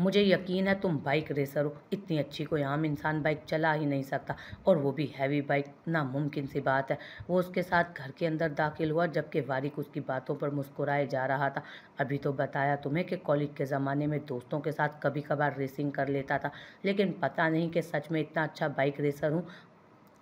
मुझे यकीन है तुम बाइक रेसर हो इतनी अच्छी कोई आम इंसान बाइक चला ही नहीं सकता और वो भी हैवी बाइक नामुमकिन सी बात है वो उसके साथ घर के अंदर दाखिल हुआ जबकि वारिक उसकी बातों पर मुस्कुराए जा रहा था अभी तो बताया तुम्हें कि कॉलेज के ज़माने में दोस्तों के साथ कभी कभार रेसिंग कर लेता था लेकिन पता नहीं कि सच में इतना अच्छा बाइक रेसर हूँ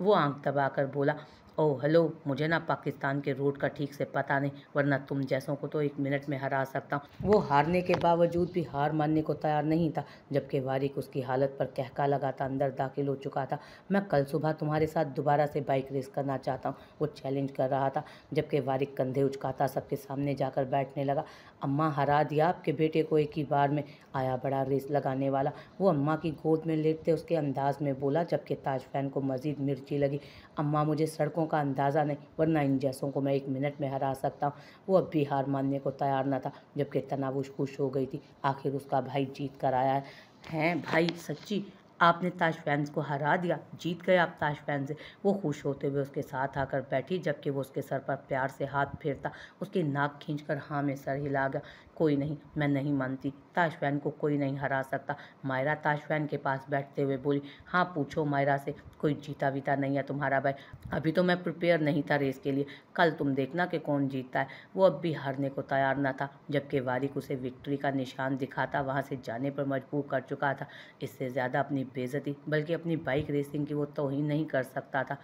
वो आँख दबा बोला ओह हेलो मुझे ना पाकिस्तान के रूट का ठीक से पता नहीं वरना तुम जैसों को तो एक मिनट में हरा सकता हूँ वो हारने के बावजूद भी हार मानने को तैयार नहीं था जबकि वारिक उसकी हालत पर कहका लगाता अंदर दाखिल हो चुका था मैं कल सुबह तुम्हारे साथ दोबारा से बाइक रेस करना चाहता हूँ वो चैलेंज कर रहा था जबकि वारिक कंधे उचकाता सबके सामने जाकर बैठने लगा अम्मा हरा दिया आपके बेटे को एक ही बार में आया बड़ा रेस लगाने वाला वो अम्मा की गोद में लेटते उसके अंदाज में बोला जबकि ताज फैन को मज़ीद मिर्ची लगी अम्मा मुझे सड़कों का अंदाज़ा नहीं वरना इन जैसों को मैं एक मिनट में हरा सकता हूँ वो अब भी हार मानने को तैयार न था जबकि तनावुश खुश हो गई थी आखिर उसका भाई जीत कर आया है हैं भाई सच्ची आपने ताश फैंस को हरा दिया जीत गए आप ताश फैंस से वो खुश होते हुए उसके साथ आकर बैठी जबकि वो उसके सर पर प्यार से हाथ फेरता उसकी नाक खींच कर हाँ में सर हिला गया कोई नहीं मैं नहीं मानती ताश फैन को कोई नहीं हरा सकता मायरा ताश फैन के पास बैठते हुए बोली हाँ पूछो मायरा से कोई जीता वीता नहीं है तुम्हारा भाई अभी तो मैं प्रिपेयर नहीं था रेस के लिए कल तुम देखना कि कौन जीतता है वो अब भी हारने को तैयार ना था जबकि वारिक उसे विक्ट्री का निशान दिखाता वहाँ से जाने पर मजबूर कर चुका था इससे ज़्यादा अपनी बेजती बल्कि अपनी बाइक रेसिंग की वो तोहन नहीं कर सकता था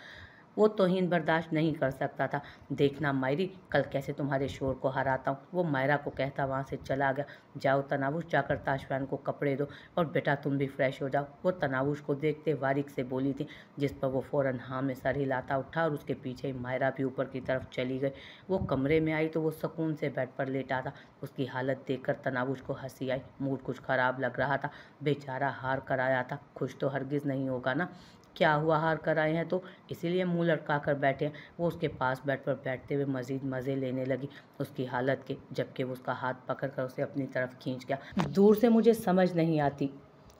वो तोहन बर्दाश्त नहीं कर सकता था देखना मायरी कल कैसे तुम्हारे शोर को हराता हूँ वो मायरा को कहता वहाँ से चला गया जाओ तनावुश जाकर ताशवान को कपड़े दो और बेटा तुम भी फ्रेश हो जाओ वो तनावुश को देखते वारिक से बोली थी जिस पर वो फ़ौरन हाँ में सर हिलाता उठा और उसके पीछे मायरा भी ऊपर की तरफ चली गई वो कमरे में आई तो वो सुकून से बेड पर लेटा था उसकी हालत देखकर तनावुश को हंसी आई मूड कुछ ख़राब लग रहा था बेचारा हार कराया था खुश तो हरगिज़ नहीं होगा ना क्या हुआ हार कर आए हैं तो इसीलिए मुंह लटका कर बैठे हैं वो उसके पास बेड पर बैठते हुए मज़ीद मज़े लेने लगी उसकी हालत के जबकि वो उसका हाथ पकड़ कर उसे अपनी तरफ खींच गया दूर से मुझे समझ नहीं आती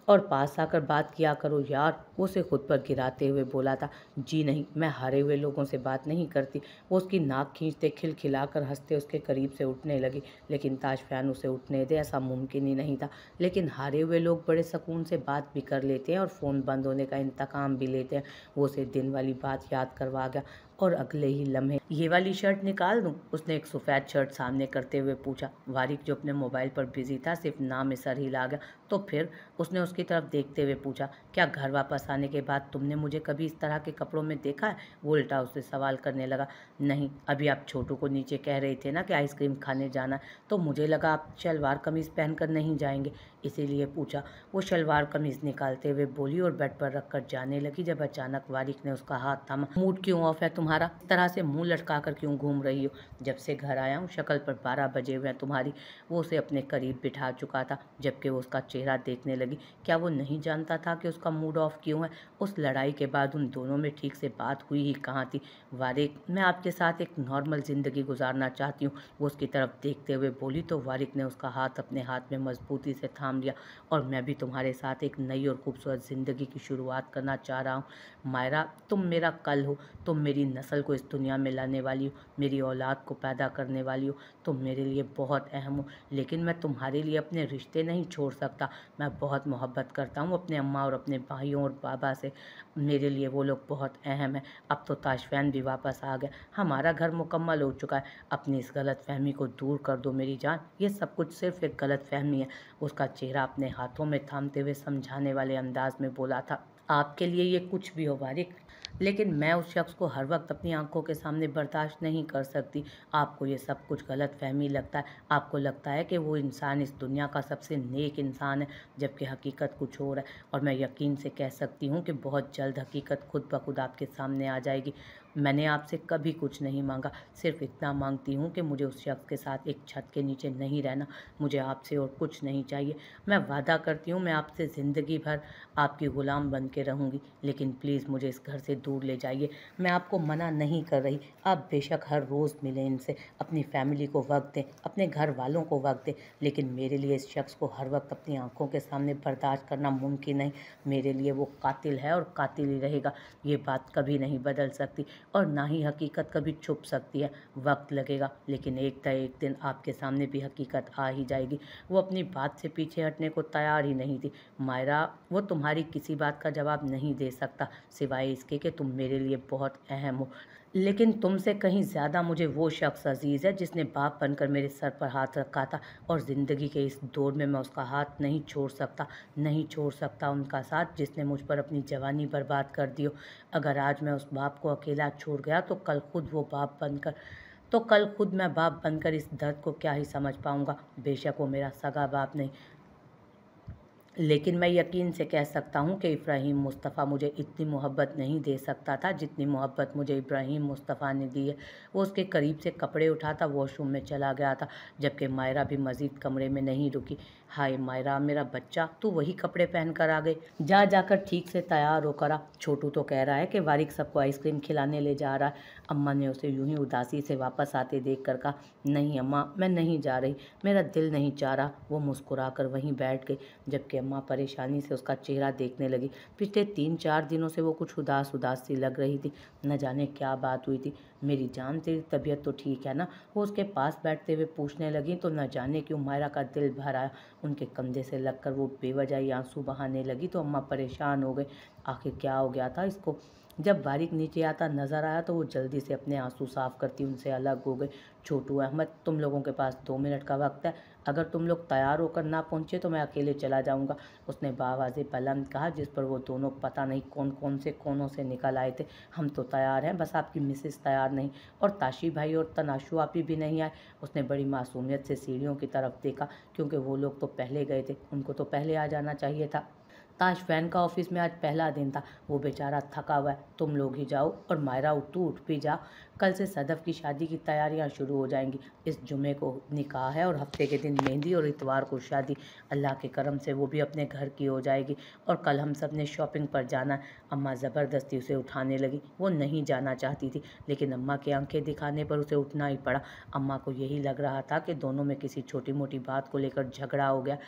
और पास आकर बात किया करो यार उसे खुद पर गिराते हुए बोला था जी नहीं मैं हारे हुए लोगों से बात नहीं करती वो उसकी नाक खींचते खिलखिलाकर हंसते उसके करीब से उठने लगी लेकिन ताशफैन उसे उठने दे ऐसा मुमकिन ही नहीं था लेकिन हारे हुए लोग बड़े सुकून से बात भी कर लेते हैं और फ़ोन बंद होने का इंतकाम भी लेते हैं वो उसे दिन वाली बात याद करवा गया और अगले ही लम्हे ये वाली शर्ट निकाल दूं उसने एक सफ़ेद शर्ट सामने करते हुए पूछा वारिक जो अपने मोबाइल पर बिजी था सिर्फ नाम में सर ला गया तो फिर उसने उसकी तरफ देखते हुए पूछा क्या घर वापस आने के बाद तुमने मुझे कभी इस तरह के कपड़ों में देखा है वो उल्टा उससे सवाल करने लगा नहीं अभी आप छोटू को नीचे कह रहे थे ना कि आइसक्रीम खाने जाना तो मुझे लगा आप शलवार कमीज़ पहनकर नहीं जाएंगे इसीलिए पूछा वो शलवार कमीज़ निकालते हुए बोली और बेड पर कर जाने लगी जब अचानक वारिक ने उसका हाथ थामा मूड क्यों ऑफ है तुम तुम्हारा तरह से मुंह लटका कर क्यों घूम रही हो जब से घर आया हूँ शक्ल पर बारह बजे हुए हैं तुम्हारी वो उसे अपने करीब बिठा चुका था जबकि वो उसका चेहरा देखने लगी क्या वो नहीं जानता था कि उसका मूड ऑफ क्यों है उस लड़ाई के बाद उन दोनों में ठीक से बात हुई ही कहाँ थी वारिक मैं आपके साथ एक नॉर्मल ज़िंदगी गुजारना चाहती हूँ वो उसकी तरफ देखते हुए बोली तो वारिक ने उसका हाथ अपने हाथ में मजबूती से थाम लिया और मैं भी तुम्हारे साथ एक नई और खूबसूरत ज़िंदगी की शुरुआत करना चाह रहा हूँ मायरा तुम मेरा कल हो तुम मेरी नस्ल को इस दुनिया में लाने वाली हूँ मेरी औलाद को पैदा करने वाली हूँ तुम मेरे लिए बहुत अहम हो लेकिन मैं तुम्हारे लिए अपने रिश्ते नहीं छोड़ सकता मैं बहुत मोहब्बत करता हूँ अपने अम्मा और अपने भाइयों और बाबा से मेरे लिए वो लोग बहुत अहम हैं अब तो ताशफैन भी वापस आ गया हमारा घर मुकम्मल हो चुका है अपनी इस गलत फहमी को दूर कर दो मेरी जान ये सब कुछ सिर्फ एक गलत फहमी है उसका चेहरा अपने हाथों में थामते हुए समझाने वाले अंदाज में बोला था आपके लिए ये कुछ भी हो बारिक लेकिन मैं उस शख्स को हर वक्त अपनी आंखों के सामने बर्दाश्त नहीं कर सकती आपको ये सब कुछ गलत फहमी लगता है आपको लगता है कि वो इंसान इस दुनिया का सबसे नेक इंसान है जबकि हकीकत कुछ और है और मैं यकीन से कह सकती हूँ कि बहुत जल्द हकीकत खुद ब खुद आपके सामने आ जाएगी मैंने आपसे कभी कुछ नहीं मांगा सिर्फ इतना मांगती हूँ कि मुझे उस शख्स के साथ एक छत के नीचे नहीं रहना मुझे आपसे और कुछ नहीं चाहिए मैं वादा करती हूँ मैं आपसे ज़िंदगी भर आपकी ग़ुलाम बन के रहूँगी लेकिन प्लीज़ मुझे इस घर से दूर ले जाइए मैं आपको मना नहीं कर रही आप बेशक हर रोज़ मिलें इनसे अपनी फैमिली को वक्त दें अपने घर वालों को वक्त दें लेकिन मेरे लिए इस शख्स को हर वक्त अपनी आँखों के सामने बर्दाश्त करना मुमकिन नहीं मेरे लिए वो कातिल है और कातिल ही रहेगा ये बात कभी नहीं बदल सकती और ना ही हकीकत कभी छुप सकती है वक्त लगेगा लेकिन एक तय एक दिन आपके सामने भी हकीकत आ ही जाएगी वो अपनी बात से पीछे हटने को तैयार ही नहीं थी मायरा वो तुम्हारी किसी बात का जवाब नहीं दे सकता सिवाय इसके कि तुम मेरे लिए बहुत अहम हो लेकिन तुमसे कहीं ज़्यादा मुझे वो शख्स अजीज़ है जिसने बाप बनकर मेरे सर पर हाथ रखा था और ज़िंदगी के इस दौर में मैं उसका हाथ नहीं छोड़ सकता नहीं छोड़ सकता उनका साथ जिसने मुझ पर अपनी जवानी बर्बाद कर दी हो अगर आज मैं उस बाप को अकेला छोड़ गया तो कल खुद वो बाप बनकर तो कल खुद मैं बाप बनकर इस दर्द को क्या ही समझ पाऊँगा बेशक वो मेरा सगा बाप नहीं लेकिन मैं यकीन से कह सकता हूँ कि इब्राहिम मुस्तफ़ा मुझे इतनी मोहब्बत नहीं दे सकता था जितनी मोहब्बत मुझे इब्राहिम मुस्तफ़ा ने दी है वो उसके करीब से कपड़े उठाता वॉशरूम में चला गया था जबकि मायरा भी मज़ीद कमरे में नहीं रुकी हाय मायरा मेरा बच्चा तू वही कपड़े पहन कर आ गए जा जाकर ठीक से तैयार होकर आ छोटू तो कह रहा है कि वारिक सबको आइसक्रीम खिलाने ले जा रहा है अम्मा ने उसे यूं ही उदासी से वापस आते देख कर कहा नहीं अम्मा मैं नहीं जा रही मेरा दिल नहीं चाह रहा वो मुस्कुरा कर वहीं बैठ गई जबकि अम्मा परेशानी से उसका चेहरा देखने लगी पिछले तीन चार दिनों से वो कुछ उदास उदास सी लग रही थी न जाने क्या बात हुई थी मेरी जान तेरी तबीयत तो ठीक है ना वो उसके पास बैठते हुए पूछने लगी तो न जाने क्यों मायरा का दिल भरा उनके कंधे से लगकर वो बेवजह आंसू बहाने लगी तो अम्मा परेशान हो गए आखिर क्या हो गया था इसको जब बारिक नीचे आता नज़र आया तो वो जल्दी से अपने आंसू साफ़ करती उनसे अलग हो गए छोटू अहमद तुम लोगों के पास दो मिनट का वक्त है अगर तुम लोग तैयार होकर ना पहुंचे तो मैं अकेले चला जाऊंगा उसने बावाज बुलंद कहा जिस पर वो दोनों पता नहीं कौन कौन से कोनों से निकल आए थे हम तो तैयार हैं बस आपकी मिसेस तैयार नहीं और ताशी भाई और तनाशु आपी भी नहीं आए उसने बड़ी मासूमियत से सीढ़ियों की तरफ देखा क्योंकि वो लोग तो पहले गए थे उनको तो पहले आ जाना चाहिए था ताश वैन का ऑफिस में आज पहला दिन था वो बेचारा थका हुआ है तुम लोग ही जाओ और मायरा तू उठ भी जा कल से सदफ की शादी की तैयारियां शुरू हो जाएंगी इस जुमे को निकाह है और हफ्ते के दिन मेहंदी और इतवार को शादी अल्लाह के करम से वो भी अपने घर की हो जाएगी और कल हम सब ने शॉपिंग पर जाना अम्मा ज़बरदस्ती उसे उठाने लगी वो नहीं जाना चाहती थी लेकिन अम्मा की आंखें दिखाने पर उसे उठना ही पड़ा अम्मा को यही लग रहा था कि दोनों में किसी छोटी मोटी बात को लेकर झगड़ा हो गया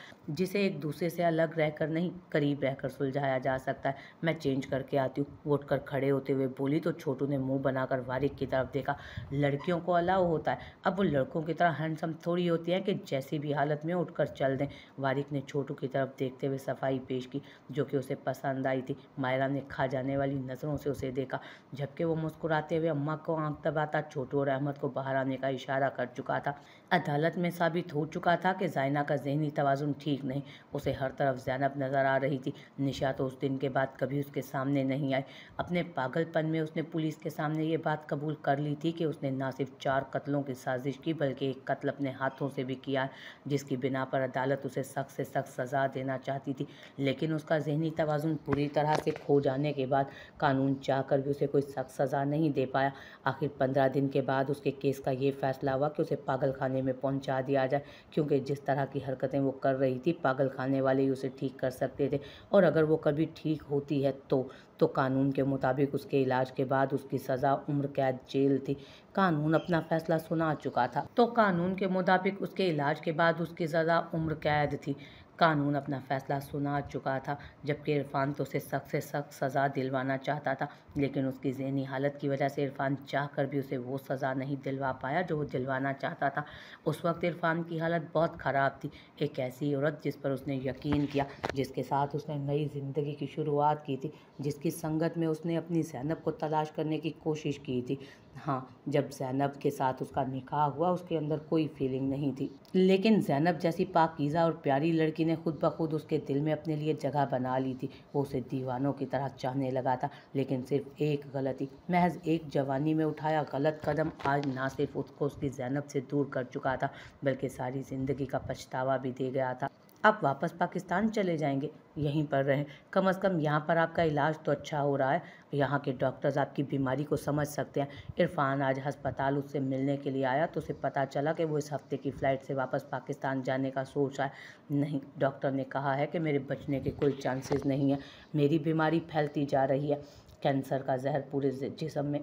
जिसे एक दूसरे से अलग रहकर नहीं करीब बहकर सुलझाया जा सकता है मैं चेंज करके आती हूँ वो उठकर खड़े होते हुए बोली तो छोटू ने मुंह बनाकर वारिक की तरफ देखा लड़कियों को अलाव होता है अब वो लड़कों की तरह हैंडसम थोड़ी होती है कि जैसी भी हालत में उठकर चल दें वारिक ने छोटू की तरफ देखते हुए सफाई पेश की जो कि उसे पसंद आई थी मायरा ने खा जाने वाली नज़रों से उसे देखा जबकि वो मुस्कुराते हुए अम्मा को आँख दबाता छोटू और अहमद को बाहर आने का इशारा कर चुका था अदालत में साबित हो चुका था कि जायना का जहनी तोज़ुन ठीक नहीं उसे हर तरफ जैनब नज़र आ रही थी थी निशा तो उस दिन के बाद कभी उसके सामने नहीं आई अपने पागलपन में उसने पुलिस के सामने ये बात कबूल कर ली थी कि उसने ना सिर्फ चार कत्लों की साजिश की बल्कि एक कत्ल अपने हाथों से भी किया जिसकी बिना पर अदालत उसे सख्त से सख्त सज़ा देना चाहती थी लेकिन उसका जहनी तोज़ुन पूरी तरह से खो जाने के बाद कानून चाह कर भी उसे कोई सख्त सज़ा नहीं दे पाया आखिर पंद्रह दिन के बाद उसके केस का ये फैसला हुआ कि उसे पागल खाने में पहुंचा दिया जाए क्योंकि जिस तरह की हरकतें वो कर रही थी पागल खाने वाले ही उसे ठीक कर सकते थे और अगर वो कभी ठीक होती है तो तो कानून के मुताबिक उसके इलाज के बाद उसकी सज़ा उम्र कैद जेल थी कानून अपना फैसला सुना चुका था तो कानून के मुताबिक उसके इलाज के बाद उसकी सज़ा उम्र कैद थी कानून अपना फैसला सुना चुका था जबकि इरफान तो उसे सख्त से सख्त सज़ा दिलवाना चाहता था लेकिन उसकी जहनी हालत की वजह से इरफान चाह कर भी उसे वो सज़ा नहीं दिलवा पाया जो वो दिलवाना चाहता था उस वक्त इरफान की हालत बहुत ख़राब थी एक ऐसी औरत जिस पर उसने यकीन किया जिसके साथ उसने नई ज़िंदगी की शुरुआत की थी जिसकी संगत में उसने अपनी जैनब को तलाश करने की कोशिश की थी हाँ जब जैनब के साथ उसका निकाह हुआ उसके अंदर कोई फीलिंग नहीं थी लेकिन जैनब जैसी पाकिज़ा और प्यारी लड़की ने खुद ब खुद उसके दिल में अपने लिए जगह बना ली थी वो उसे दीवानों की तरह चाहने लगा था लेकिन सिर्फ एक गलती महज एक जवानी में उठाया गलत कदम आज ना सिर्फ उसको उसकी जैनब से दूर कर चुका था बल्कि सारी ज़िंदगी का पछतावा भी दे गया था आप वापस पाकिस्तान चले जाएंगे यहीं पर रहें कम अज़ कम यहाँ पर आपका इलाज तो अच्छा हो रहा है यहाँ के डॉक्टर्स आपकी बीमारी को समझ सकते हैं इरफान आज हस्पताल उससे मिलने के लिए आया तो उसे पता चला कि वो इस हफ्ते की फ़्लाइट से वापस पाकिस्तान जाने का सोच है नहीं डॉक्टर ने कहा है कि मेरे बचने के कोई चांसेस नहीं है मेरी बीमारी फैलती जा रही है कैंसर का जहर पूरे जिसम में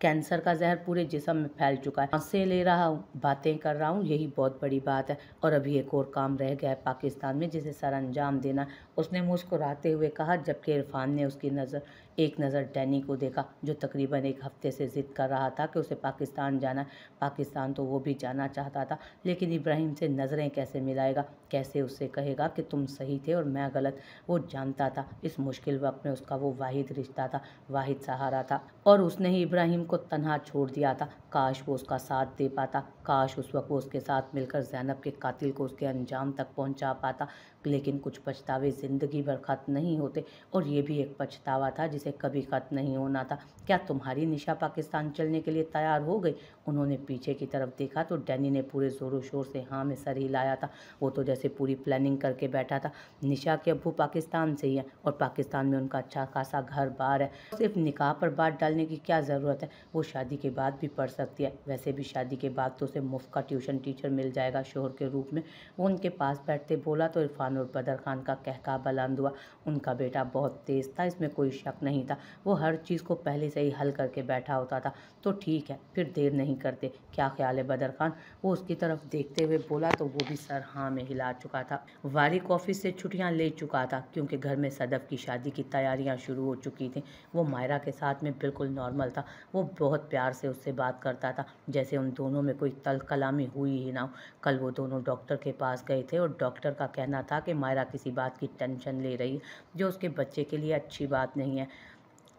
कैंसर का जहर पूरे जिसम में फैल चुका है सांसें ले रहा हूँ बातें कर रहा हूँ यही बहुत बड़ी बात है और अभी एक और काम रह गया है पाकिस्तान में जिसे सर अंजाम देना उसने मुस्कुराते हुए कहा जबकि इरफान ने उसकी नज़र एक नज़र डैनी को देखा जो तकरीबन एक हफ्ते से ज़िद कर रहा था कि उसे पाकिस्तान जाना पाकिस्तान तो वो भी जाना चाहता था लेकिन इब्राहिम से नज़रें कैसे मिलाएगा कैसे उससे कहेगा कि तुम सही थे और मैं गलत वो जानता था इस मुश्किल वक्त में उसका वो वाहिद रिश्ता था वाहिद सहारा था और उसने ही इब्राहिम को तनहा छोड़ दिया था काश वो उसका साथ दे पाता काश उस वक्त वो उसके साथ मिलकर जैनब के कातिल को उसके अंजाम तक पहुंचा पाता लेकिन कुछ पछतावे ज़िंदगी भर ख़त्म नहीं होते और ये भी एक पछतावा था जिस से कभी ख़त्म नहीं होना था क्या तुम्हारी निशा पाकिस्तान चलने के लिए तैयार हो गई उन्होंने पीछे की तरफ देखा तो डैनी ने पूरे ज़ोरों शोर से हाँ में सर हिलाया था वो तो जैसे पूरी प्लानिंग करके बैठा था निशा के अबू पाकिस्तान से ही हैं और पाकिस्तान में उनका अच्छा खासा घर बार है सिर्फ निकाह पर बात डालने की क्या ज़रूरत है वो शादी के बाद भी पढ़ सकती है वैसे भी शादी के बाद तो उसे मुफ्त का ट्यूशन टीचर मिल जाएगा शोहर के रूप में वो उनके पास बैठते बोला तो इरफान और बदर खान का कहका बुलंद हुआ उनका बेटा बहुत तेज़ था इसमें कोई शक नहीं नहीं था वो हर चीज़ को पहले से ही हल करके बैठा होता था तो ठीक है फिर देर नहीं करते क्या ख्याल है बदर खान वो उसकी तरफ देखते हुए बोला तो वो भी सर हाँ में हिला चुका था वारिक ऑफिस से छुट्टियाँ ले चुका था क्योंकि घर में सदफ की शादी की तैयारियाँ शुरू हो चुकी थी वो मायरा के साथ में बिल्कुल नॉर्मल था वो बहुत प्यार से उससे बात करता था जैसे उन दोनों में कोई तल कलामी हुई ही ना कल वो दोनों डॉक्टर के पास गए थे और डॉक्टर का कहना था कि मायरा किसी बात की टेंशन ले रही है जो उसके बच्चे के लिए अच्छी बात नहीं है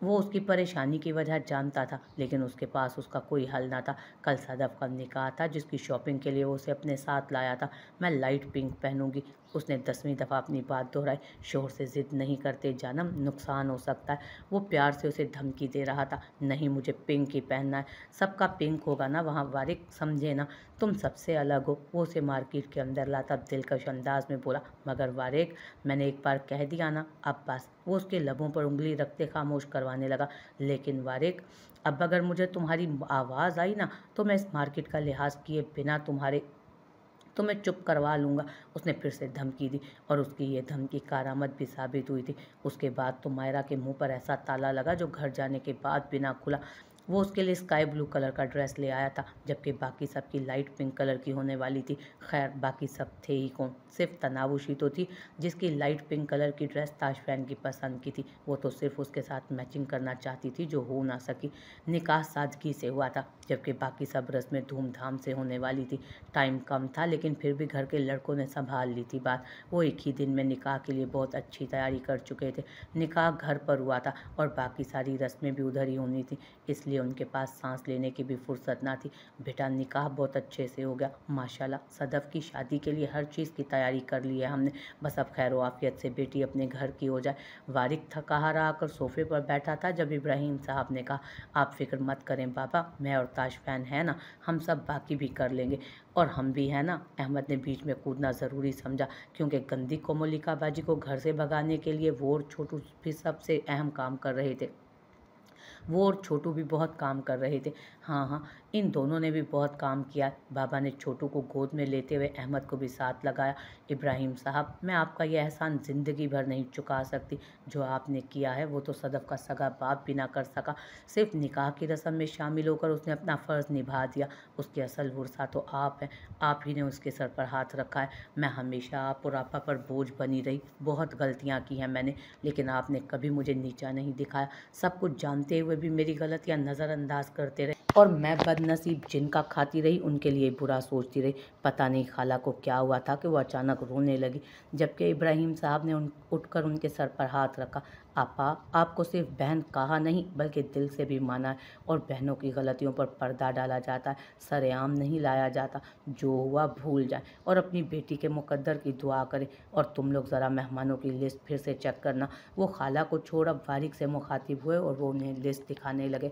वो उसकी परेशानी की वजह जानता था लेकिन उसके पास उसका कोई हल ना था कल सदफ का निकाह था जिसकी शॉपिंग के लिए उसे अपने साथ लाया था मैं लाइट पिंक पहनूंगी उसने दसवीं दफ़ा अपनी बात दोहराई शोर से ज़िद नहीं करते जानम नुकसान हो सकता है वो प्यार से उसे धमकी दे रहा था नहीं मुझे पिंक ही पहनना है सबका पिंक होगा ना वहाँ वारिक समझे ना तुम सबसे अलग हो वो उसे मार्केट के अंदर लाता दिलकश अंदाज में बोला मगर वारिक मैंने एक बार कह दिया ना अब बस वो उसके लबों पर उंगली रखते खामोश करवाने लगा लेकिन वारिक अब अगर मुझे तुम्हारी आवाज़ आई ना तो मैं इस मार्केट का लिहाज किए बिना तुम्हारे तो मैं चुप करवा लूँगा उसने फिर से धमकी दी और उसकी ये धमकी कारामद भी साबित हुई थी उसके बाद तो मायरा के मुंह पर ऐसा ताला लगा जो घर जाने के बाद बिना खुला वो उसके लिए स्काई ब्लू कलर का ड्रेस ले आया था जबकि बाकी सब की लाइट पिंक कलर की होने वाली थी खैर बाकी सब थे ही कौन सिर्फ तनावुशी तो थी जिसकी लाइट पिंक कलर की ड्रेस ताशफैन की पसंद की थी वो तो सिर्फ उसके साथ मैचिंग करना चाहती थी जो हो ना सकी निकाह सादगी से हुआ था जबकि बाकी सब रस्में धूमधाम से होने वाली थी टाइम कम था लेकिन फिर भी घर के लड़कों ने संभाल ली थी बात वो एक ही दिन में निकाह के लिए बहुत अच्छी तैयारी कर चुके थे निकाह घर पर हुआ था और बाकी सारी रस्में भी उधर ही होनी थी इसलिए इसलिए उनके पास सांस लेने की भी फुर्सत ना थी बेटा निकाह बहुत अच्छे से हो गया माशाल्लाह सदफ़ की शादी के लिए हर चीज़ की तैयारी कर ली है हमने बस अब खैर वाफियत से बेटी अपने घर की हो जाए वारिक थका रहा कर सोफे पर बैठा था जब इब्राहिम साहब ने कहा आप फिक्र मत करें पापा मैं और ताश फैन है ना हम सब बाकी भी कर लेंगे और हम भी हैं ना अहमद ने बीच में कूदना ज़रूरी समझा क्योंकि गंदी कोमोलिका बाजी को घर से भगाने के लिए वो और छोटू भी सबसे अहम काम कर रहे थे वो और छोटू भी बहुत काम कर रहे थे हाँ हाँ इन दोनों ने भी बहुत काम किया बाबा ने छोटू को गोद में लेते हुए अहमद को भी साथ लगाया इब्राहिम साहब मैं आपका यह एहसान ज़िंदगी भर नहीं चुका सकती जो आपने किया है वो तो सदफ़ का सगा बाप भी ना कर सका सिर्फ निकाह की रस्म में शामिल होकर उसने अपना फ़र्ज़ निभा दिया उसके असल वर्सा तो आप हैं आप ही ने उसके सर पर हाथ रखा है मैं हमेशा आप और आपा पर बोझ बनी रही बहुत गलतियाँ की हैं मैंने लेकिन आपने कभी मुझे नीचा नहीं दिखाया सब कुछ जानते हुए भी मेरी गलतियाँ नज़रअंदाज करते रहे और मैं बदनसीब जिनका खाती रही उनके लिए बुरा सोचती रही पता नहीं खाला को क्या हुआ था कि वो अचानक रोने लगी जबकि इब्राहिम साहब ने उन उठकर उनके सर पर हाथ रखा आपा आपको सिर्फ बहन कहा नहीं बल्कि दिल से भी माना है और बहनों की गलतियों पर पर्दा डाला जाता है सरेआम नहीं लाया जाता जो हुआ भूल जाए और अपनी बेटी के मुकद्दर की दुआ करें और तुम लोग ज़रा मेहमानों की लिस्ट फिर से चेक करना वो खाला को छोड़ अब बारिक से मुखातिब हुए और वो उन्हें लिस्ट दिखाने लगे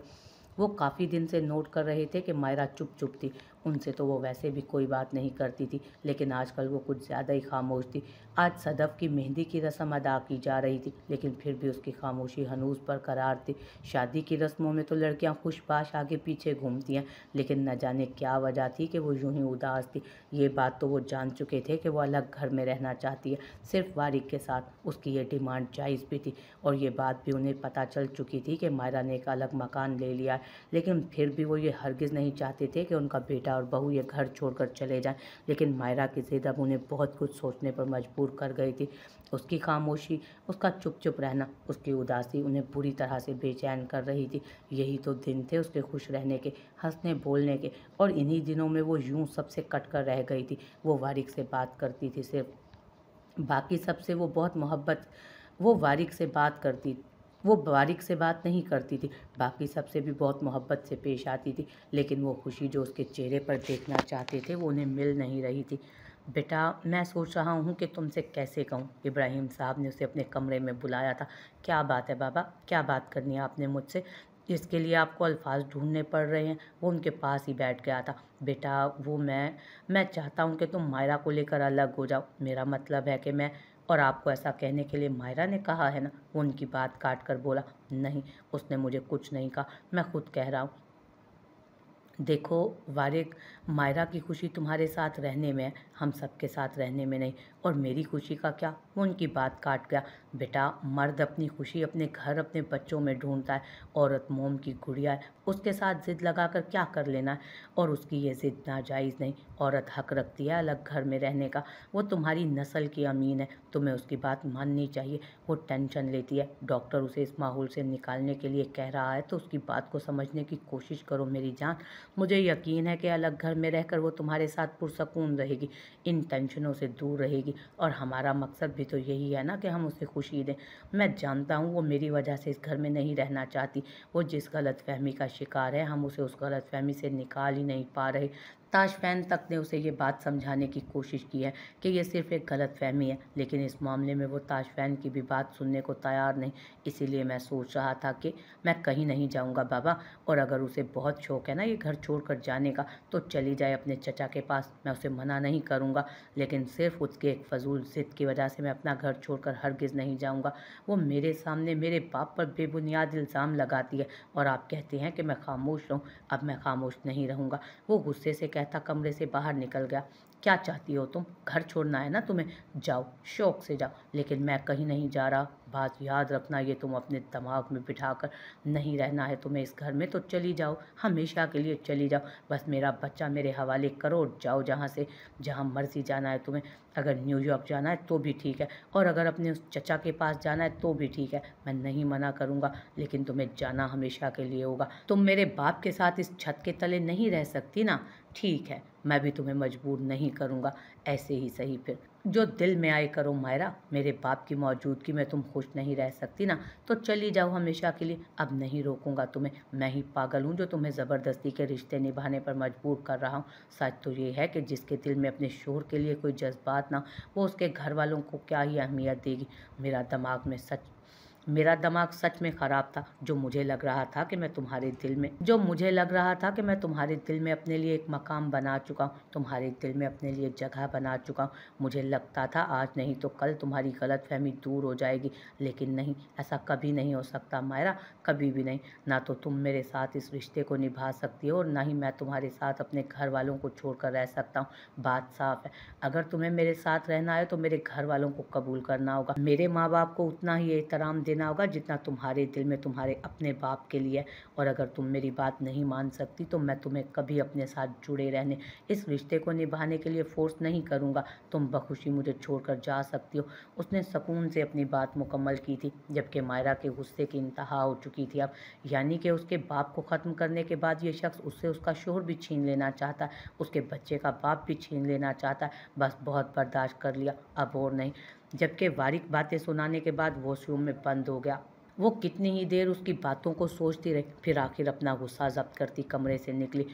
वो काफ़ी दिन से नोट कर रहे थे कि मायरा चुप चुप थी उनसे तो वो वैसे भी कोई बात नहीं करती थी लेकिन आजकल वो कुछ ज़्यादा ही खामोश थी आज सदफ की मेहंदी की रस्म अदा की जा रही थी लेकिन फिर भी उसकी खामोशी हनूज पर करार थी शादी की रस्मों में तो लड़कियाँ खुशपाश आगे पीछे घूमती हैं लेकिन न जाने क्या वजह थी कि वो यूँ ही उदास थी ये बात तो वो जान चुके थे कि वो अलग घर में रहना चाहती है सिर्फ वारिक के साथ उसकी ये डिमांड जायज़ भी थी और ये बात भी उन्हें पता चल चुकी थी कि मायरा ने एक अलग मकान ले लिया लेकिन फिर भी वो ये हरगिज़ नहीं चाहते थे कि उनका बेटा बेटा और बहू ये घर छोड़कर चले जाएं लेकिन मायरा की जिद अब उन्हें बहुत कुछ सोचने पर मजबूर कर गई थी उसकी खामोशी उसका चुप चुप रहना उसकी उदासी उन्हें बुरी तरह से बेचैन कर रही थी यही तो दिन थे उसके खुश रहने के हंसने बोलने के और इन्हीं दिनों में वो यूँ सबसे कट कर रह गई थी वो वारिक से बात करती थी सिर्फ बाकी सबसे वो बहुत मोहब्बत वो वारिक से बात करती वो बारीक से बात नहीं करती थी बाकी सबसे भी बहुत मोहब्बत से पेश आती थी लेकिन वो खुशी जो उसके चेहरे पर देखना चाहते थे वो उन्हें मिल नहीं रही थी बेटा मैं सोच रहा हूँ कि तुमसे कैसे कहूँ इब्राहिम साहब ने उसे अपने कमरे में बुलाया था क्या बात है बाबा क्या बात करनी है आपने मुझसे इसके लिए आपको अल्फाज ढूंढने पड़ रहे हैं वो उनके पास ही बैठ गया था बेटा वो मैं मैं चाहता हूँ कि तुम मायरा को लेकर अलग हो जाओ मेरा मतलब है कि मैं और आपको ऐसा कहने के लिए मायरा ने कहा है ना वो उनकी बात काट कर बोला नहीं उसने मुझे कुछ नहीं कहा मैं खुद कह रहा हूँ देखो वारिक मायरा की खुशी तुम्हारे साथ रहने में है हम सबके साथ रहने में नहीं और मेरी खुशी का क्या वो उनकी बात काट गया बेटा मर्द अपनी खुशी अपने घर अपने बच्चों में ढूंढता है औरत मोम की गुड़िया है उसके साथ ज़िद लगा कर क्या कर लेना है और उसकी ये ज़िद नाजायज़ नहीं औरत हक रखती है अलग घर में रहने का वो तुम्हारी नस्ल की अमीन है तुम्हें उसकी बात माननी चाहिए वो टेंशन लेती है डॉक्टर उसे इस माहौल से निकालने के लिए कह रहा है तो उसकी बात को समझने की कोशिश करो मेरी जान मुझे यकीन है कि अलग घर में रहकर वो तुम्हारे साथ पुरसकून रहेगी इन टेंशनों से दूर रहेगी और हमारा मकसद भी तो यही है ना कि हम उसे खुशी दें मैं जानता हूँ वो मेरी वजह से इस घर में नहीं रहना चाहती वो जिस गलतफहमी का शिकार है हम उसे उस गलतफहमी से निकाल ही नहीं पा रहे ताश फैन तक ने उसे ये बात समझाने की कोशिश की है कि ये सिर्फ एक गलत फहमी है लेकिन इस मामले में वो ताश फैन की भी बात सुनने को तैयार नहीं इसीलिए मैं सोच रहा था कि मैं कहीं नहीं जाऊँगा बाबा और अगर उसे बहुत शौक है ना ये घर छोड़ कर जाने का तो चली जाए अपने चचा के पास मैं उसे मना नहीं करूँगा लेकिन सिर्फ उसके एक फजूल ज़िद की वजह से मैं अपना घर छोड़ कर हरगिज़ नहीं जाऊँगा वो मेरे सामने मेरे बाप पर बेबुनियाद इल्ज़ाम लगाती है और आप कहते हैं कि मैं खामोश रहूँ अब मैं खामोश नहीं रहूँगा वो गुस्से से कह रहता कमरे से बाहर निकल गया क्या चाहती हो तुम घर छोड़ना है ना तुम्हें जाओ शौक से जाओ लेकिन मैं कहीं नहीं जा रहा बात याद रखना ये तुम अपने दिमाग में बिठा कर नहीं रहना है तुम्हें इस घर में तो चली जाओ हमेशा के लिए चली जाओ बस मेरा बच्चा मेरे हवाले करो जाओ जहाँ से जहाँ मर्जी जाना है तुम्हें अगर न्यूयॉर्क जाना है तो भी ठीक है और अगर अपने उस चचा के पास जाना है तो भी ठीक है मैं नहीं मना करूँगा लेकिन तुम्हें जाना हमेशा के लिए होगा तुम मेरे बाप के साथ इस छत के तले नहीं रह सकती ना ठीक है मैं भी तुम्हें मजबूर नहीं करूँगा ऐसे ही सही फिर जो दिल में आए करो मायरा मेरे बाप की मौजूदगी में तुम खुश नहीं रह सकती ना तो चली जाओ हमेशा के लिए अब नहीं रोकूंगा तुम्हें मैं ही पागल हूँ जो तुम्हें ज़बरदस्ती के रिश्ते निभाने पर मजबूर कर रहा हूँ सच तो ये है कि जिसके दिल में अपने शोर के लिए कोई जज्बात ना वो उसके घर वालों को क्या ही अहमियत देगी मेरा दिमाग में सच मेरा दिमाग सच में ख़राब था जो मुझे लग रहा था कि मैं तुम्हारे दिल में जो मुझे लग रहा था कि मैं तुम्हारे दिल में अपने लिए एक मकाम बना चुका हूँ तुम्हारे दिल में अपने लिए जगह बना चुका हूँ मुझे लगता था आज नहीं तो कल तुम्हारी गलत फहमी दूर हो जाएगी लेकिन नहीं ऐसा कभी नहीं हो सकता मायरा कभी भी नहीं ना तो तुम मेरे साथ इस रिश्ते को निभा सकती हो और ना ही मैं तुम्हारे साथ अपने घर वालों को कर रह सकता हूँ बात साफ है अगर तुम्हें मेरे साथ रहना है तो मेरे घर वालों को कबूल करना होगा मेरे माँ बाप को उतना ही एहतराम दे देना होगा जितना तुम्हारे दिल में तुम्हारे अपने बाप के लिए और अगर तुम मेरी बात नहीं मान सकती तो मैं तुम्हें कभी अपने साथ जुड़े रहने इस रिश्ते को निभाने के लिए फ़ोर्स नहीं करूँगा तुम बखुशी मुझे छोड़कर जा सकती हो उसने सुकून से अपनी बात मुकम्मल की थी जबकि मायरा के गुस्से की इंतहा हो चुकी थी अब यानी कि उसके बाप को ख़त्म करने के बाद ये शख्स उससे उसका शोर भी छीन लेना चाहता है उसके बच्चे का बाप भी छीन लेना चाहता है बस बहुत बर्दाश्त कर लिया अब और नहीं जबकि वारिक बातें सुनाने के बाद वॉशरूम में बंद हो गया वो कितनी ही देर उसकी बातों को सोचती रही फिर आखिर अपना गुस्सा जब्त करती कमरे से निकली